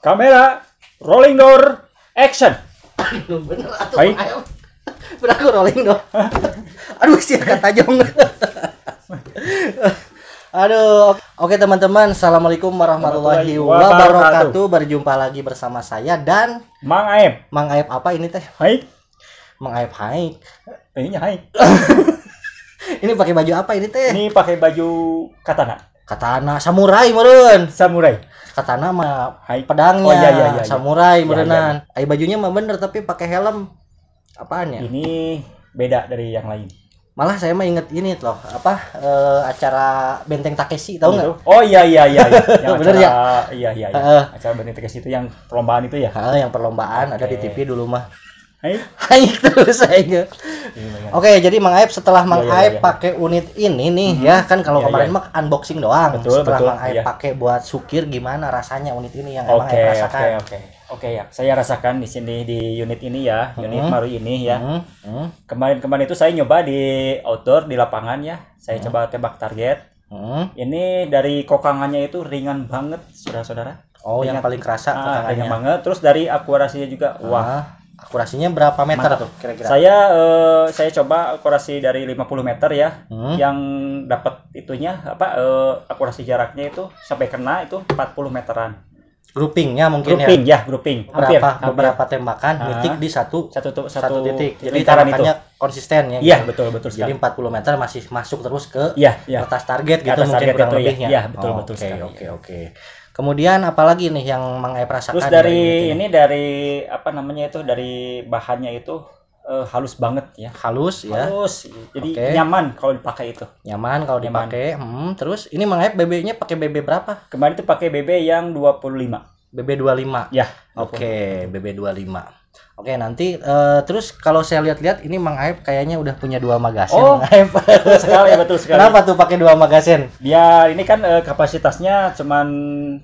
Kamera, rolling door, action. Aduh, bener atuh. Baik. Berlaku rolling door. Aduh, sih kata jong. Aduh, oke teman-teman, assalamualaikum warahmatullahi wabarakatuh. Berjumpa lagi bersama saya dan Mang Aep. Mang Aep apa ini teh? Haik. Mang Aep Haik. Eh, ini Haik. ini pakai baju apa ini teh? Ini pakai baju katana katana samurai meren samurai katana mah Hai. pedangnya oh, iya, iya, iya, iya. samurai iya, merenan iya, iya. Ay, bajunya mah bener tapi pakai helm apaan ya? ini beda dari yang lain malah saya mah inget ini loh apa uh, acara benteng Takeshi tahu nggak oh iya iya iya, iya. yang bener ya iya iya, iya. Uh, acara benteng Takeshi itu yang perlombaan itu ya uh, yang perlombaan okay. ada di TV dulu mah Aib, terus saya. Oke, jadi Mang Aib setelah Mang ya, ya, Aib ya, pakai unit ini nih hmm. ya kan kalau iya, kemarin iya. mah unboxing doang. Betul, setelah betul, Mang Aib iya. pakai buat sukir gimana rasanya unit ini yang okay, Mang Aib rasakan? Oke, okay, oke. Okay. Oke ya, saya rasakan di sini di unit ini ya, mm-hmm. unit hmm. baru ini ya. Mm-hmm. Mm-hmm. Kemarin-kemarin hmm. itu saya nyoba di outdoor di lapangan ya. Saya hmm. coba tembak target. Hmm. Ini dari kokangannya itu ringan banget, saudara-saudara. Oh, ringan. yang paling kerasa ah, kokangannya. Ringan banget. Terus dari akurasinya juga, ah. wah Akurasinya berapa meter Mantap. tuh kira-kira? Saya uh, saya coba akurasi dari 50 meter ya. Hmm. Yang dapat itunya apa uh, akurasi jaraknya itu sampai kena itu 40 meteran. Groupingnya mungkin ya? grouping, ya. ya grouping. Berapa hampir, beberapa tembakan uh, ah. titik di satu satu, satu, satu titik. Jadi tembakannya konsisten ya. Iya, gitu. betul betul sekali. Jadi 40 meter masih masuk terus ke ya, ya. atas target gitu atas mungkin target kurang itu, iya. lebihnya. Iya, ya, betul oh, betul okay, sekali. Oke, okay, oke. Okay. Kemudian apalagi nih yang Mang Ae rasakan? Terus dari, dari ini dari apa namanya itu dari bahannya itu uh, halus banget ya. Halus, ya. Halus. Jadi okay. nyaman kalau dipakai itu. Nyaman kalau nyaman. dipakai. Hmm, terus ini Mang Ae BB-nya pakai BB berapa? Kemarin itu pakai BB yang 25. BB 25. Ya. Oke, okay, BB 25. Oke nanti uh, terus kalau saya lihat-lihat ini Mang Aib kayaknya udah punya dua magasin. Oh, Mang Aib. betul sekali betul sekali. Kenapa tuh pakai dua magasin? Dia ini kan uh, kapasitasnya cuman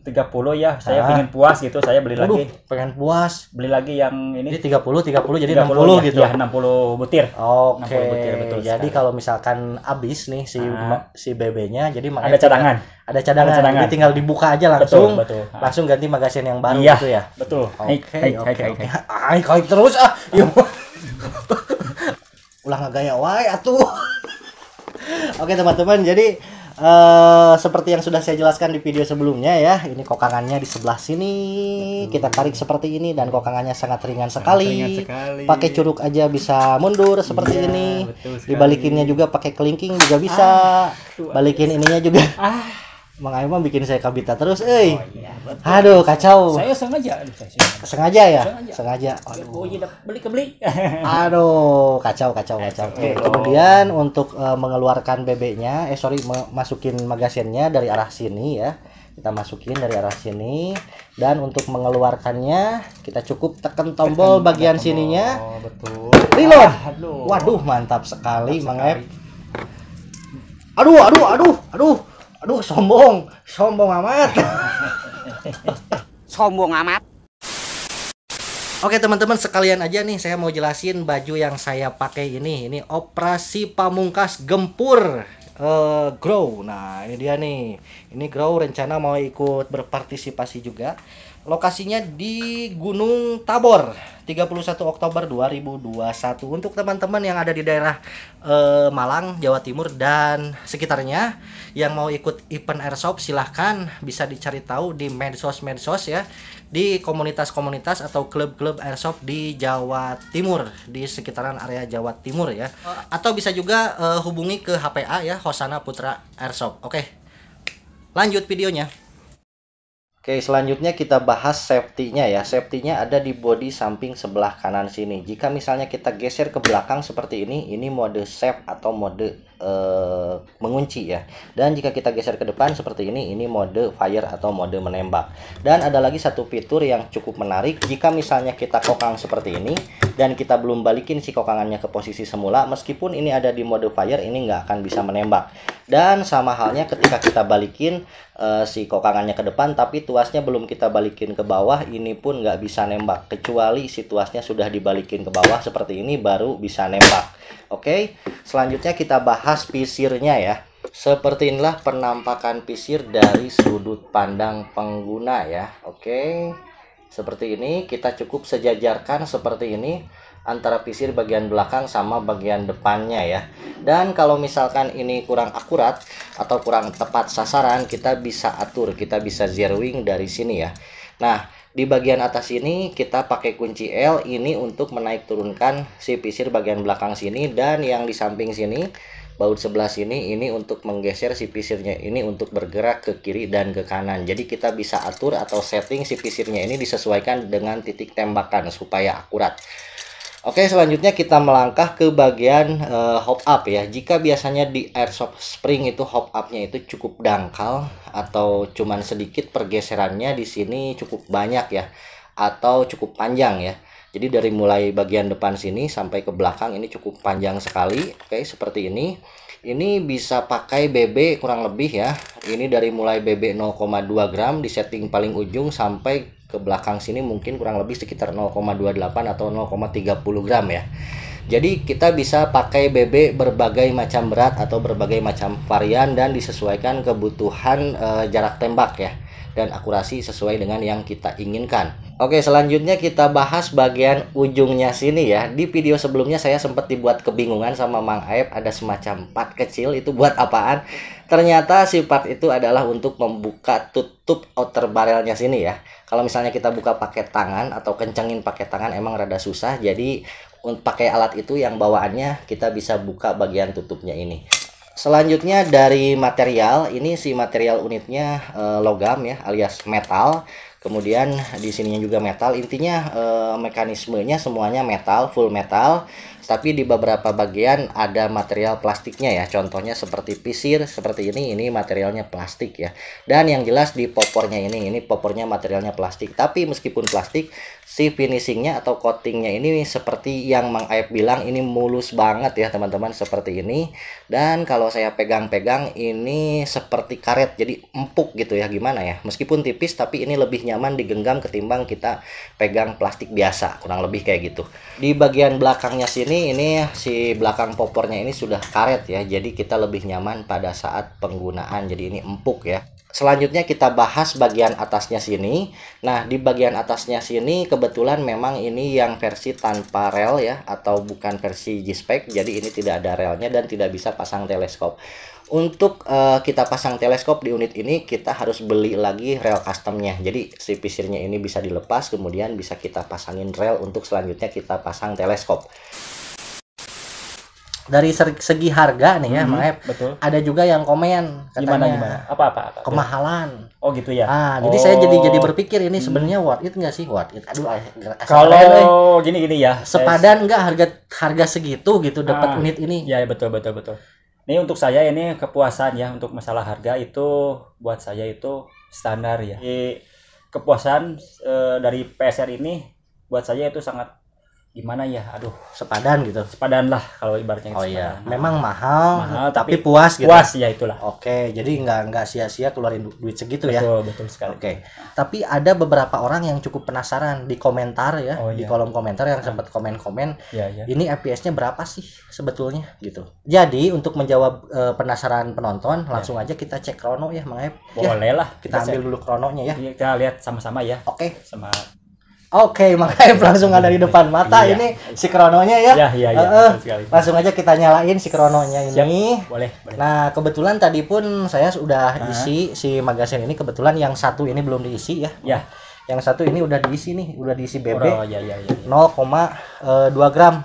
30 ya. Saya ah. pengen puas gitu, saya beli Aduh, lagi. pengen puas. Beli lagi yang ini. Jadi 30 30 jadi 30, 60 ya, gitu. Ya, 60 butir. Oke. Okay. 60 butir betul. Jadi kalau misalkan habis nih si ah. si BB-nya jadi Mang Aib ada cadangan. Ada cadangan. Ada cadangan. Jadi tinggal dibuka aja langsung. Betul, betul. Langsung ganti magasin yang baru iya, gitu ya. Betul. Oke. Oke. Oke terus ah. Iya. Ulah gaya wae atuh. Oke teman-teman, jadi Uh, seperti yang sudah saya jelaskan di video sebelumnya ya, ini kokangannya di sebelah sini. Betul. Kita tarik seperti ini dan kokangannya sangat ringan sekali. Sangat ringan sekali. Pakai curug aja bisa mundur seperti iya, ini. Dibalikinnya juga pakai kelingking juga bisa. Ah, Balikin ininya juga. Ah Mang Aima bikin saya kabita terus, eh. Oh, iya, Aduh, kacau. Saya sengaja. Saya sengaja ya? Sengaja. sengaja. Aduh. beli kebeli. Aduh, kacau, kacau, kacau. Oke, kemudian untuk uh, mengeluarkan bebeknya, eh sorry, masukin magasinnya dari arah sini ya. Kita masukin dari arah sini dan untuk mengeluarkannya kita cukup tekan tombol tekan, bagian tombol. sininya. Oh, betul. Reload. Ah, Waduh, mantap sekali, mantap Mang Aep. Aduh, aduh, aduh, aduh aduh sombong sombong amat sombong amat Oke teman-teman sekalian aja nih saya mau jelasin baju yang saya pakai ini ini operasi pamungkas gempur uh, grow nah ini dia nih ini grow rencana mau ikut berpartisipasi juga Lokasinya di Gunung Tabor, 31 Oktober 2021. Untuk teman-teman yang ada di daerah eh, Malang, Jawa Timur dan sekitarnya yang mau ikut event airsoft silahkan bisa dicari tahu di medsos-medsos ya, di komunitas-komunitas atau klub-klub airsoft di Jawa Timur, di sekitaran area Jawa Timur ya. Oh. Atau bisa juga eh, hubungi ke HPA ya, Hosana Putra Airsoft. Oke. Lanjut videonya. Oke, selanjutnya kita bahas safety-nya ya. Safety-nya ada di body samping sebelah kanan sini. Jika misalnya kita geser ke belakang seperti ini, ini mode safe atau mode eh, mengunci ya. Dan jika kita geser ke depan seperti ini, ini mode fire atau mode menembak. Dan ada lagi satu fitur yang cukup menarik. Jika misalnya kita kokang seperti ini, dan kita belum balikin si kokangannya ke posisi semula meskipun ini ada di mode fire ini nggak akan bisa menembak dan sama halnya ketika kita balikin uh, si kokangannya ke depan tapi tuasnya belum kita balikin ke bawah ini pun nggak bisa nembak kecuali si tuasnya sudah dibalikin ke bawah seperti ini baru bisa nembak oke okay? selanjutnya kita bahas pisirnya ya seperti inilah penampakan pisir dari sudut pandang pengguna ya oke okay? Seperti ini kita cukup sejajarkan seperti ini antara pisir bagian belakang sama bagian depannya ya. Dan kalau misalkan ini kurang akurat atau kurang tepat sasaran, kita bisa atur, kita bisa zeroing dari sini ya. Nah, di bagian atas ini kita pakai kunci L ini untuk menaik turunkan si pisir bagian belakang sini dan yang di samping sini baut sebelah sini ini untuk menggeser si pisirnya ini untuk bergerak ke kiri dan ke kanan jadi kita bisa atur atau setting si pisirnya ini disesuaikan dengan titik tembakan supaya akurat Oke selanjutnya kita melangkah ke bagian uh, hop up ya jika biasanya di airsoft spring itu hop upnya itu cukup dangkal atau cuman sedikit pergeserannya di sini cukup banyak ya atau cukup panjang ya jadi dari mulai bagian depan sini sampai ke belakang ini cukup panjang sekali. Oke, seperti ini. Ini bisa pakai BB kurang lebih ya. Ini dari mulai BB 0,2 gram di setting paling ujung sampai ke belakang sini mungkin kurang lebih sekitar 0,28 atau 0,30 gram ya. Jadi kita bisa pakai BB berbagai macam berat atau berbagai macam varian dan disesuaikan kebutuhan e, jarak tembak ya dan akurasi sesuai dengan yang kita inginkan. Oke, selanjutnya kita bahas bagian ujungnya sini ya. Di video sebelumnya saya sempat dibuat kebingungan sama Mang Aep ada semacam part kecil itu buat apaan. Ternyata si part itu adalah untuk membuka tutup outer barrelnya sini ya. Kalau misalnya kita buka pakai tangan atau kencengin pakai tangan emang rada susah. Jadi pakai alat itu yang bawaannya kita bisa buka bagian tutupnya ini. Selanjutnya dari material, ini si material unitnya eh, logam ya alias metal kemudian di sininya juga metal intinya e, mekanismenya semuanya metal full metal tapi di beberapa bagian ada material plastiknya ya contohnya seperti pisir seperti ini ini materialnya plastik ya dan yang jelas di popornya ini ini popornya materialnya plastik tapi meskipun plastik si finishingnya atau coatingnya ini seperti yang Mang Aib bilang ini mulus banget ya teman-teman seperti ini dan kalau saya pegang-pegang ini seperti karet jadi empuk gitu ya gimana ya meskipun tipis tapi ini lebih nyaman nyaman digenggam ketimbang kita pegang plastik biasa kurang lebih kayak gitu di bagian belakangnya sini ini si belakang popornya ini sudah karet ya jadi kita lebih nyaman pada saat penggunaan jadi ini empuk ya Selanjutnya kita bahas bagian atasnya sini. Nah, di bagian atasnya sini kebetulan memang ini yang versi tanpa rel ya atau bukan versi G-Spec. Jadi ini tidak ada relnya dan tidak bisa pasang teleskop. Untuk uh, kita pasang teleskop di unit ini kita harus beli lagi rel customnya. Jadi si pisirnya ini bisa dilepas kemudian bisa kita pasangin rel untuk selanjutnya kita pasang teleskop dari segi harga nih ya, -hmm, Maaf. Betul. Ada juga yang komen katanya. Gimana gimana? Apa apa apa? Kemahalan. Oh gitu ya. Ah, oh. jadi saya jadi jadi oh. berpikir ini mhm. sebenarnya worth it nggak sih? Worth it. Aduh, ah, kalau gini gini ya. Sepadan nggak harga harga segitu gitu dapat ah, unit ini? Ya betul betul betul. Ini untuk saya ini kepuasan ya untuk masalah harga itu buat saya itu standar ya. Iya. Jadi, kepuasan e, dari PSR ini buat saya itu sangat gimana ya aduh sepadan gitu sepadan lah kalau ibaratnya oh iya memang mahal, mahal tapi, tapi puas gitu puas ya itulah oke jadi nggak nggak sia-sia keluarin du duit segitu betul, ya betul betul sekali oke tapi ada beberapa orang yang cukup penasaran di komentar ya oh, iya. di kolom komentar yang ah. sempat komen-komen ya, ya. ini FPS-nya berapa sih sebetulnya gitu jadi untuk menjawab e, penasaran penonton iya. langsung aja kita cek krono ya mengapa ya, boleh boleh ya, kita, kita ambil dulu krononya ya iya, kita lihat sama-sama ya oke sama Oke, okay, makanya langsung ada di depan mata iya. ini si krononya ya. Iya, iya, iya. Uh, langsung aja kita nyalain si krononya ini. Boleh, boleh. Nah, kebetulan tadi pun saya sudah uh isi si magasin ini kebetulan yang satu ini belum diisi ya. Iya. Yang satu ini udah diisi nih, udah diisi BB. Oh, iya, iya, iya. 0,2 gram.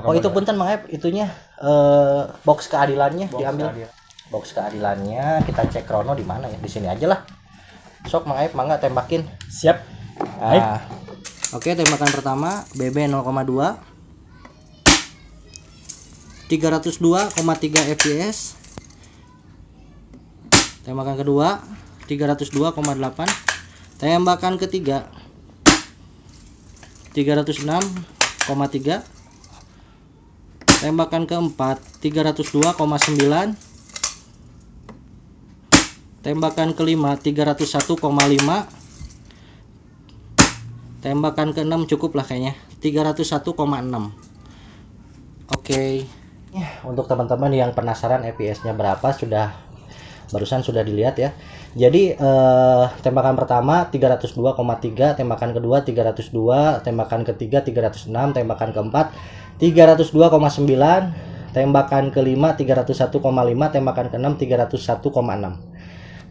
oh, itu punten mangap. itunya uh, box keadilannya box diambil. Keadilan. Box keadilannya kita cek krono di mana ya? Di sini aja lah. Sok mangap, mangga tembakin. Siap. Nah, Oke, tembakan pertama BB 0,2 302,3 fps. Tembakan kedua 302,8. Tembakan ketiga 306,3. Tembakan keempat 302,9. Tembakan kelima 301,5 tembakan ke-6 cukup lah kayaknya 301,6 oke okay. Ya, untuk teman-teman yang penasaran FPS nya berapa sudah barusan sudah dilihat ya jadi eh, tembakan pertama 302,3 tembakan kedua 302 tembakan ketiga 306 tembakan keempat 302,9 tembakan kelima 301,5 tembakan keenam 301,6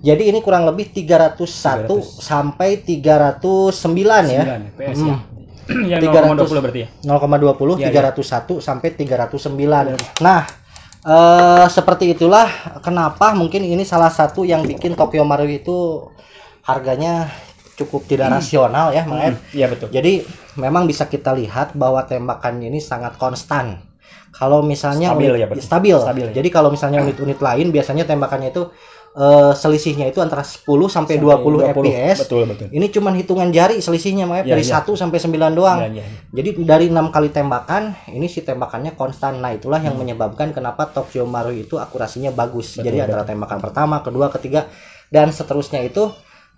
jadi ini kurang lebih 301 300. sampai 309 9, ya. ya. PS ya. hmm. ya. yang 300, 0,20 berarti ya. 0,20 ya, 301 ya. sampai 309. Iya, iya. Nah, eh seperti itulah kenapa mungkin ini salah satu yang bikin Tokyo Mario itu harganya cukup tidak hmm. rasional ya, Mang hmm. Iya betul. Jadi memang bisa kita lihat bahwa tembakan ini sangat konstan. Kalau misalnya stabil unit, ya, betul. stabil. stabil ya. Jadi kalau misalnya unit-unit lain biasanya tembakannya itu uh, selisihnya itu antara 10 sampai 20, 20 fps. Betul, betul. Ini cuman hitungan jari selisihnya ya, dari ya. 1 sampai 9 doang. Ya, ya. Jadi dari enam kali tembakan, ini si tembakannya konstan. Nah, itulah yang hmm. menyebabkan kenapa Tokyo Maru itu akurasinya bagus. Betul, Jadi betul. antara tembakan pertama, kedua, ketiga dan seterusnya itu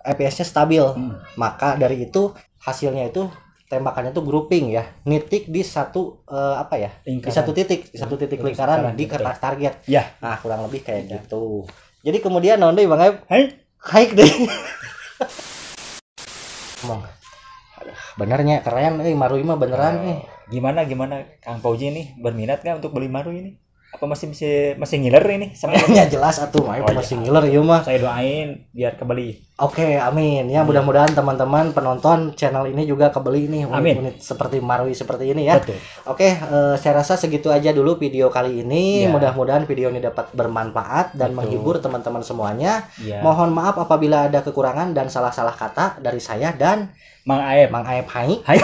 FPS-nya stabil. Hmm. Maka dari itu hasilnya itu tembakannya itu grouping ya nitik di satu uh, apa ya lingkaran. di satu titik di satu hmm. titik lingkaran, lingkaran di kertas target ya nah kurang lebih kayak ya. gitu jadi kemudian non deh bang Aib hike deh ngomong benernya keren eh marui mah beneran nih, eh. gimana gimana kang Pauji ini berminat nggak untuk beli maru ini apa masih masih masih ngiler ini sama ya, jelas atuh mah oh, masih iya. ngiler iya mah saya doain biar kebeli Oke, okay, amin. Ya iya. mudah-mudahan teman-teman penonton channel ini juga kebeli nih unit-unit seperti Marwi seperti ini ya. Oke, okay, uh, eh, saya rasa segitu aja dulu video kali ini. Ya. Mudah-mudahan video ini dapat bermanfaat dan Betul. menghibur teman-teman semuanya. Ya. Mohon maaf apabila ada kekurangan dan salah-salah kata dari saya dan Mang Aep. Mang Aep Hai. Hai.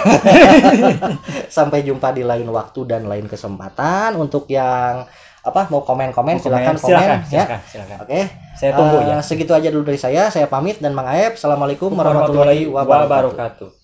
Sampai jumpa di lain waktu dan lain kesempatan untuk yang apa mau komen-komen silakan komen, silakan, silakan, ya. Silakan, Oke. Saya tunggu uh, ya. Segitu aja dulu dari saya. Saya pamit dan Mang Assalamualaikum warahmatullahi wabarakatuh.